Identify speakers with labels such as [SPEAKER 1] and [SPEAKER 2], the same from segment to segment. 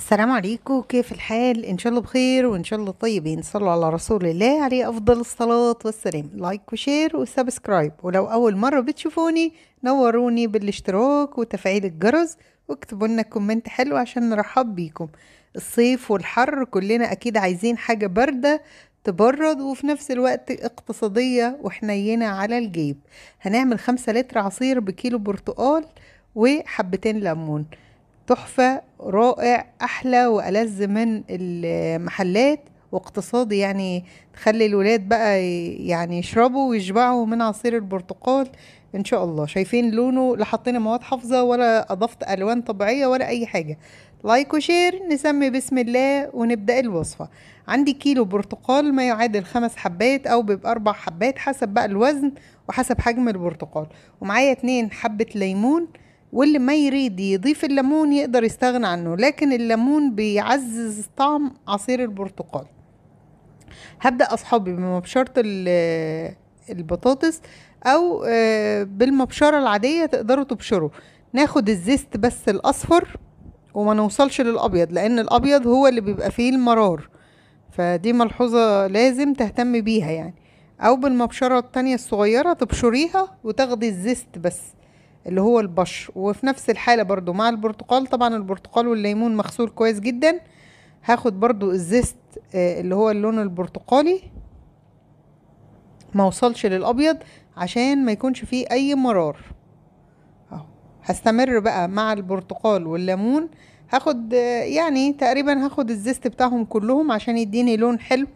[SPEAKER 1] السلام عليكم كيف الحال ان شاء الله بخير وان شاء الله طيبين صلوا على رسول الله عليه افضل الصلاه والسلام لايك وشير وسبسكرايب ولو اول مره بتشوفوني نوروني بالاشتراك وتفعيل الجرس واكتبوا لنا كومنت حلو عشان نرحب بيكم الصيف والحر كلنا اكيد عايزين حاجه بارده تبرد وفي نفس الوقت اقتصاديه وحنينه على الجيب هنعمل خمسة لتر عصير بكيلو برتقال وحبتين ليمون تحفة رائع أحلى وألذ من المحلات واقتصادي يعني تخلي الولاد بقى يعني يشربوا ويشبعوا من عصير البرتقال ان شاء الله شايفين لونه لا حطينا مواد حافظه ولا اضفت الوان طبيعيه ولا اي حاجه لايك وشير نسمي بسم الله ونبدا الوصفه عندي كيلو برتقال ما يعادل خمس حبات او بيبقى اربع حبات حسب بقى الوزن وحسب حجم البرتقال ومعايا اتنين حبه ليمون واللي ما يريد يضيف الليمون يقدر يستغنى عنه لكن الليمون بيعزز طعم عصير البرتقال هبدأ أصحابي بمبشرة البطاطس أو آه، بالمبشرة العادية تقدروا تبشروا ناخد الزيست بس الأصفر وما نوصلش للأبيض لأن الأبيض هو اللي بيبقى فيه المرار فدي ملحوظة لازم تهتم بيها يعني أو بالمبشرة التانية الصغيرة تبشريها وتاخدي الزيست بس اللي هو البشر وفي نفس الحالة برضو مع البرتقال طبعا البرتقال والليمون مغسول كويس جدا هاخد برضو الزيست آه، اللي هو اللون البرتقالي ما وصلش للابيض عشان ما يكونش فيه اي مرار اهو هستمر بقى مع البرتقال والليمون هاخد آه، يعني تقريبا هاخد الزيست بتاعهم كلهم عشان يديني لون حلو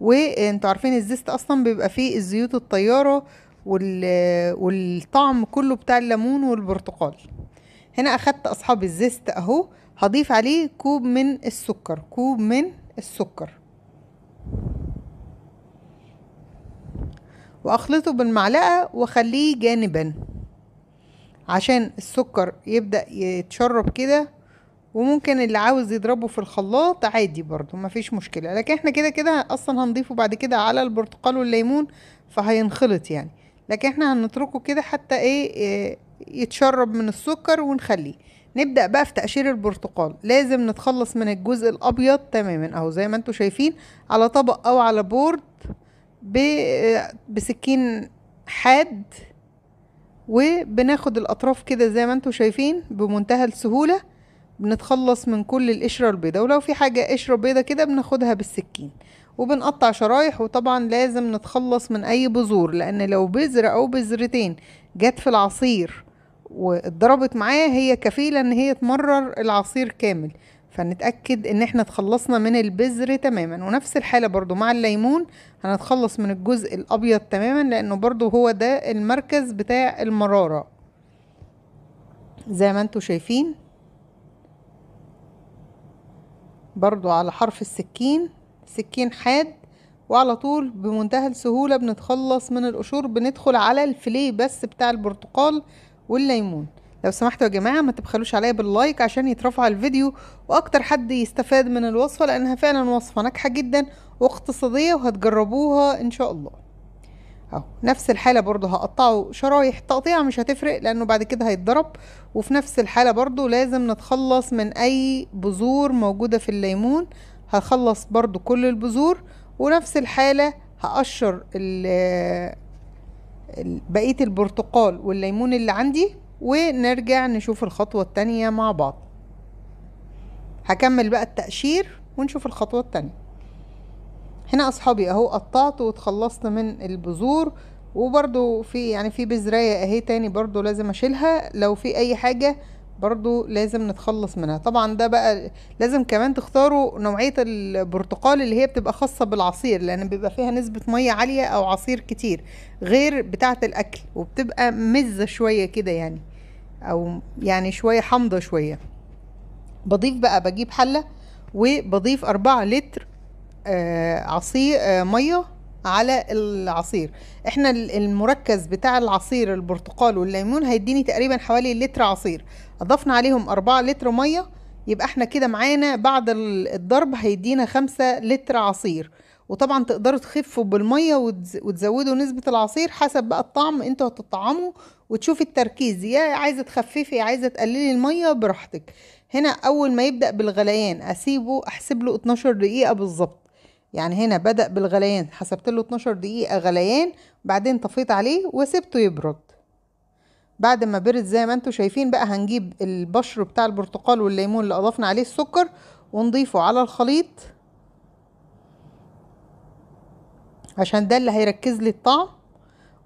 [SPEAKER 1] وانتوا عارفين الزيست اصلا بيبقى فيه الزيوت الطياره والطعم كله بتاع الليمون والبرتقال هنا اخدت اصحاب الزيست اهو هضيف عليه كوب من السكر كوب من السكر واخلطه بالمعلقه واخليه جانبا عشان السكر يبدا يتشرب كده وممكن اللي عاوز يضربه في الخلاط عادي برضو مفيش مشكله لكن احنا كده كده اصلا هنضيفه بعد كده على البرتقال والليمون فهينخلط يعني لكن احنا هنتركه كده حتى ايه آه، يتشرب من السكر ونخليه نبدأ بقى في تقشير البرتقال لازم نتخلص من الجزء الأبيض تماما أهو زي ما انتوا شايفين على طبق أو على بورد آه، بسكين حاد وبناخد الأطراف كده زي ما انتوا شايفين بمنتهى السهولة بنتخلص من كل القشرة البيضة ولو في حاجة قشرة بيضة كده بناخدها بالسكين وبنقطع شرايح وطبعا لازم نتخلص من اي بذور لان لو بذرة او بذرتين جت في العصير واتضربت معاه هي كفيلة ان هي تمرر العصير كامل فنتأكد ان احنا اتخلصنا من البذر تماما ونفس الحالة برضو مع الليمون هنتخلص من الجزء الابيض تماما لانه برضو هو ده المركز بتاع المرارة زي ما انتوا شايفين برضو على حرف السكين سكين حاد وعلى طول بمنتهى السهولة بنتخلص من القشور بندخل على الفلي بس بتاع البرتقال والليمون لو سمحتوا يا جماعة ما تبخلوش عليا باللايك عشان يترفع الفيديو واكتر حد يستفاد من الوصفة لانها فعلا وصفة ناجحة جدا واقتصادية وهتجربوها ان شاء الله اهو نفس الحالة برضو هقطعه شرايح تقطيعة مش هتفرق لانه بعد كده هيتضرب وفي نفس الحالة برضو لازم نتخلص من اي بذور موجودة في الليمون هخلص برضو كل البذور ونفس الحالة هقشر بقية البرتقال والليمون اللي عندي ونرجع نشوف الخطوة التانية مع بعض هكمل بقى التقشير ونشوف الخطوة التانية هنا اصحابي اهو قطعت وتخلصت من البذور وبرده في يعني في بذرايه اهي تاني برده لازم اشيلها لو في اي حاجه برضو لازم نتخلص منها طبعا ده بقى لازم كمان تختاروا نوعية البرتقال اللي هي بتبقى خاصة بالعصير لان بيبقى فيها نسبة مية عالية او عصير كتير غير بتاعة الاكل وبتبقى مزة شوية كده يعني او يعني شوية حامضة شوية بضيف بقى بجيب حلة وبضيف اربعة لتر آه، عصير آه، ميه على العصير احنا المركز بتاع العصير البرتقال والليمون هيديني تقريبا حوالي لتر عصير اضفنا عليهم أربعة لتر ميه يبقى احنا كده معانا بعد الضرب هيدينا خمسة لتر عصير وطبعا تقدروا تخفوا بالميه وتزودوا نسبه العصير حسب بقى الطعم انتوا هتطعموا وتشوفي التركيز يا عايزه تخففي يا عايزه تقللي الميه براحتك هنا اول ما يبدا بالغليان اسيبه احسب له 12 دقيقه بالظبط يعني هنا بدأ بالغليان حسبت له 12 دقيقة غليان بعدين طفيت عليه وسبته يبرد بعد ما برد زي ما انتم شايفين بقى هنجيب البشر بتاع البرتقال والليمون اللي اضفنا عليه السكر ونضيفه على الخليط عشان ده اللي هيركز لي الطعم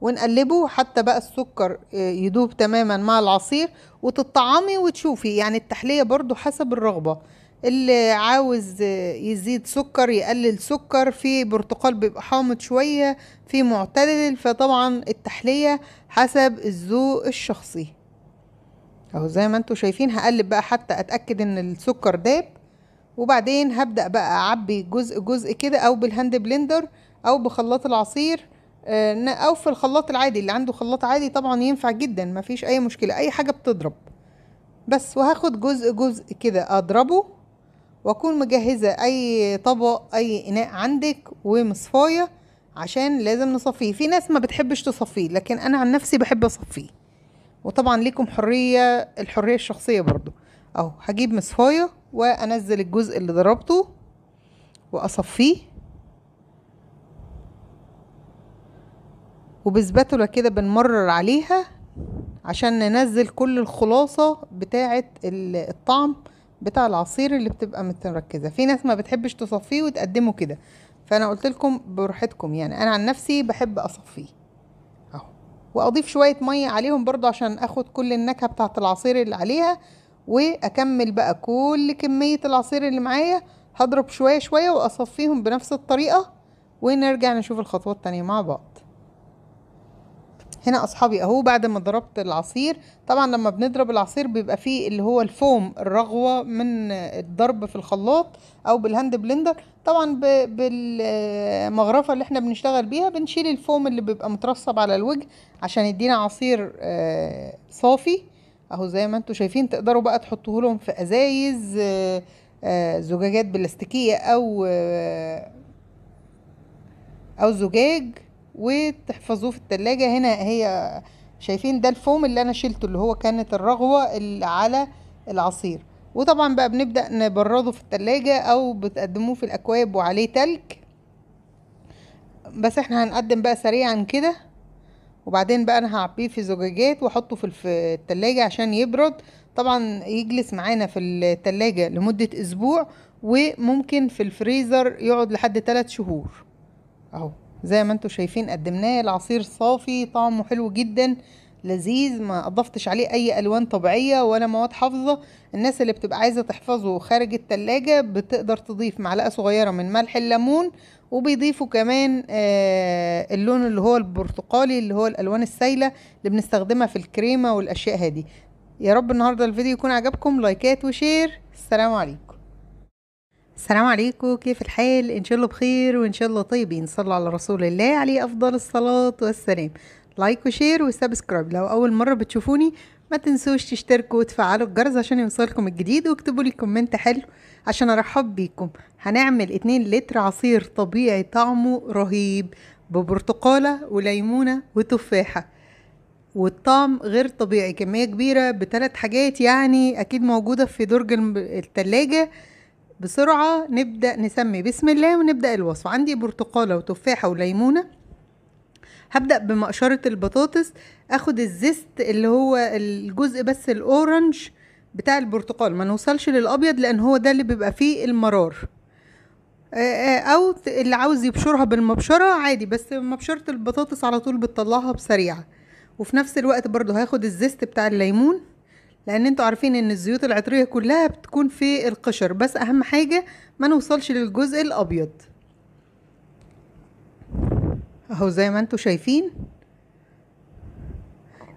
[SPEAKER 1] ونقلبه حتى بقى السكر آه، يدوب تماما مع العصير وتطعمي وتشوفي يعني التحلية برضو حسب الرغبة اللي عاوز يزيد سكر يقلل سكر في برتقال بيبقى حامض شوية في معتدل فطبعا التحلية حسب الذوق الشخصي اهو زي ما انتوا شايفين هقلب بقى حتى اتأكد ان السكر داب وبعدين هبدأ بقى اعبي جزء جزء كده او بالهاند بلندر او بخلاط العصير آه، او في الخلاط العادي اللي عنده خلاط عادي طبعا ينفع جدا مفيش اي مشكلة اي حاجة بتضرب بس وهاخد جزء جزء كده اضربه واكون مجهزه اي طبق اي اناء عندك ومصفايه عشان لازم نصفيه في ناس ما بتحبش تصفيه لكن انا عن نفسي بحب اصفيه وطبعا ليكم حريه الحريه الشخصيه برضو اهو هجيب مصفايه وانزل الجزء اللي ضربته واصفيه وبسباتولا كده بنمرر عليها عشان ننزل كل الخلاصه بتاعه الطعم بتاع العصير اللي بتبقى متركزه في ناس ما بتحبش تصفيه وتقدمه كده فانا قلت لكم براحتكم يعني انا عن نفسي بحب اصفيه اهو واضيف شويه ميه عليهم برضو عشان اخد كل النكهه بتاعه العصير اللي عليها واكمل بقى كل كميه العصير اللي معايا هضرب شويه شويه واصفيهم بنفس الطريقه ونرجع نشوف الخطوات التانية مع بعض هنا اصحابي اهو بعد ما ضربت العصير طبعا لما بنضرب العصير بيبقى فيه اللي هو الفوم الرغوه من الضرب في الخلاط او بالهاند بلندر طبعا بالمغرفه اللي احنا بنشتغل بيها بنشيل الفوم اللي بيبقى مترصب على الوجه عشان يدينا عصير آه، صافي اهو زي ما انتم شايفين تقدروا بقى تحطوه لهم في ازايز آه، آه، زجاجات بلاستيكيه او او زجاج وتحفظوه في التلاجة هنا هي شايفين ده الفوم اللي انا شلته اللي هو كانت الرغوة اللي على العصير وطبعا بقى بنبدأ نبرده في التلاجة او بتقدموه في الاكواب وعليه تلج بس احنا هنقدم بقى سريعا كده وبعدين بقى انا هعبيه في زجاجات واحطه في التلاجة عشان يبرد طبعا يجلس معانا في التلاجة لمدة اسبوع وممكن في الفريزر يقعد لحد 3 شهور اهو زي ما انتم شايفين قدمناه العصير صافي طعمه حلو جدا لذيذ ما اضفتش عليه اي الوان طبيعيه ولا مواد حافظه الناس اللي بتبقى عايزه تحفظه خارج التلاجة بتقدر تضيف معلقه صغيره من ملح الليمون وبيضيفوا كمان آه اللون اللي هو البرتقالي اللي هو الالوان السايله اللي بنستخدمها في الكريمه والاشياء هذه يا رب النهارده الفيديو يكون عجبكم لايكات وشير السلام عليكم السلام عليكم كيف الحال ان شاء الله بخير وان شاء الله طيبين صلوا على رسول الله عليه افضل الصلاه والسلام لايك وشير وسبسكرايب لو اول مره بتشوفوني ما تنسوش تشتركوا وتفعلوا الجرس عشان يوصلكم الجديد واكتبوا لي كومنت حلو عشان ارحب بيكم هنعمل 2 لتر عصير طبيعي طعمه رهيب ببرتقاله وليمونه وتفاحه والطعم غير طبيعي كميه كبيره بثلاث حاجات يعني اكيد موجوده في درج التلاجة بسرعة نبدأ نسمي بسم الله ونبدأ الوصفة عندي برتقالة وتفاحة وليمونة هبدأ بمقشرة البطاطس اخد الزيست اللي هو الجزء بس الاورنج بتاع البرتقال ما نوصلش للابيض لان هو ده اللي بيبقى فيه المرار آه، آه، او اللي عاوز يبشرها بالمبشرة عادي بس مبشرة البطاطس على طول بتطلعها بسريعة وفي نفس الوقت برضو هاخد الزست بتاع الليمون لان انتوا عارفين ان الزيوت العطريه كلها بتكون في القشر بس اهم حاجه ما نوصلش للجزء الابيض اهو زي ما انتوا شايفين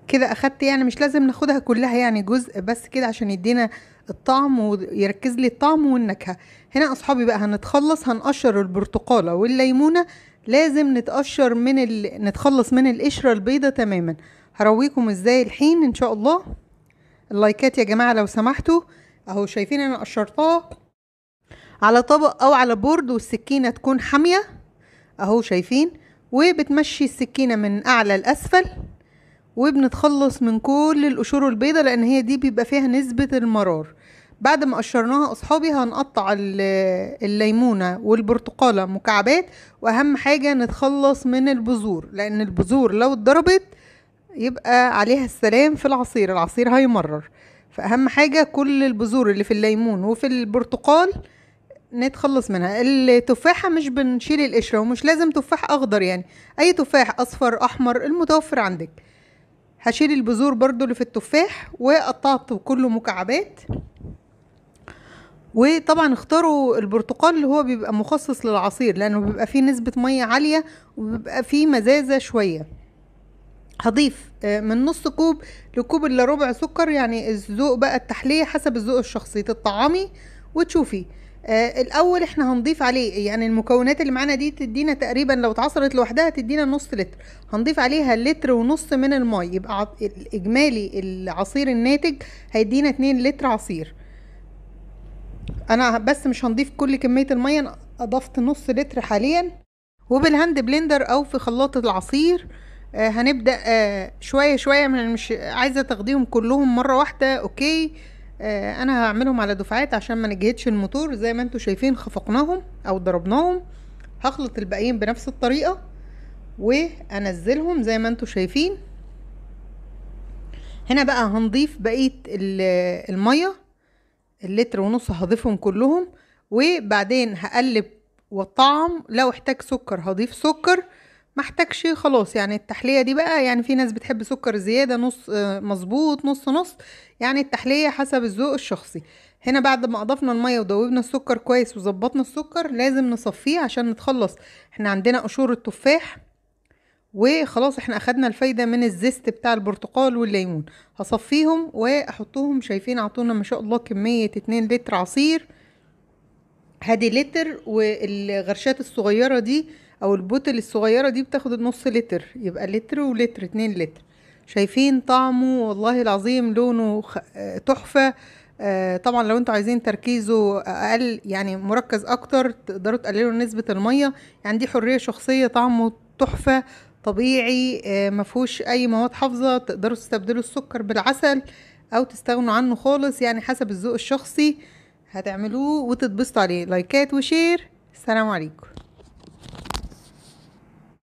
[SPEAKER 1] كده اخدت يعني مش لازم ناخدها كلها يعني جزء بس كده عشان يدينا الطعم ويركز لي الطعم والنكهه هنا اصحابي بقى هنتخلص هنقشر البرتقاله والليمونه لازم نتقشر من ال... نتخلص من القشره البيضه تماما هرويكم ازاي الحين ان شاء الله اللايكات يا جماعه لو سمحتوا اهو شايفين انا قشرتها على طبق او على بورد والسكينه تكون حاميه اهو شايفين وبتمشي السكينه من اعلى لاسفل وبنتخلص من كل القشور البيضة لان هي دي بيبقى فيها نسبة المرار بعد ما قشرناها اصحابي هنقطع الليمونة والبرتقالة مكعبات واهم حاجة نتخلص من البذور لان البذور لو اتضربت يبقى عليها السلام في العصير العصير هيمرر فأهم حاجة كل البذور اللي في الليمون وفي البرتقال نتخلص منها التفاحة مش بنشيل القشرة ومش لازم تفاح أخضر يعني أي تفاح أصفر أحمر المتوفر عندك هشيل البذور برضو اللي في التفاح وقطعته كله مكعبات وطبعا اختاروا البرتقال اللي هو بيبقى مخصص للعصير لانه بيبقى فيه نسبة مية عالية وبيبقى فيه مزازة شوية هضيف آه، من نص كوب لكوب الا ربع سكر يعني الذوق بقى التحليه حسب الذوق الشخصي تطعمي وتشوفي آه، الاول احنا هنضيف عليه يعني المكونات اللي معانا دي تدينا تقريبا لو اتعصرت لوحدها تدينا نص لتر هنضيف عليها لتر ونص من الماء يبقى اجمالي العصير الناتج هيدينا 2 لتر عصير انا بس مش هنضيف كل كميه الميه انا اضفت نص لتر حاليا وبالهاند بلندر او في خلاط العصير آه، هنبدا آه، شويه شويه مش عايزه تاخديهم كلهم مره واحده اوكي آه، انا هعملهم على دفعات عشان ما نجهدش الموتور زي ما انتم شايفين خفقناهم او ضربناهم هخلط الباقيين بنفس الطريقه وانزلهم زي ما انتم شايفين هنا بقى هنضيف بقيه الميه اللتر ونص هضيفهم كلهم وبعدين هقلب وطعم لو احتاج سكر هضيف سكر محتاج شيء خلاص يعني التحلية دي بقى يعني في ناس بتحب سكر زيادة نص آه، مظبوط نص نص يعني التحلية حسب الذوق الشخصي هنا بعد ما اضفنا المية ودوبنا السكر كويس وظبطنا السكر لازم نصفيه عشان نتخلص احنا عندنا قشور التفاح وخلاص احنا اخدنا الفايدة من الزيست بتاع البرتقال والليمون هصفيهم واحطهم شايفين عطونا ما شاء الله كمية اتنين لتر عصير هادي لتر والغرشات الصغيرة دي او البوتل الصغيرة دي بتاخد النص لتر يبقى لتر ولتر اتنين لتر شايفين طعمه والله العظيم لونه آه، تحفة آه طبعا لو انتوا عايزين تركيزه اقل يعني مركز اكتر تقدروا تقللوا نسبة المية يعني دي حرية شخصية طعمه تحفة طبيعي آه مفهوش اي مواد حافظة تقدروا تستبدلوا السكر بالعسل او تستغنوا عنه خالص يعني حسب الذوق الشخصي هتعملوه وتتبسطوا عليه لايكات وشير السلام عليكم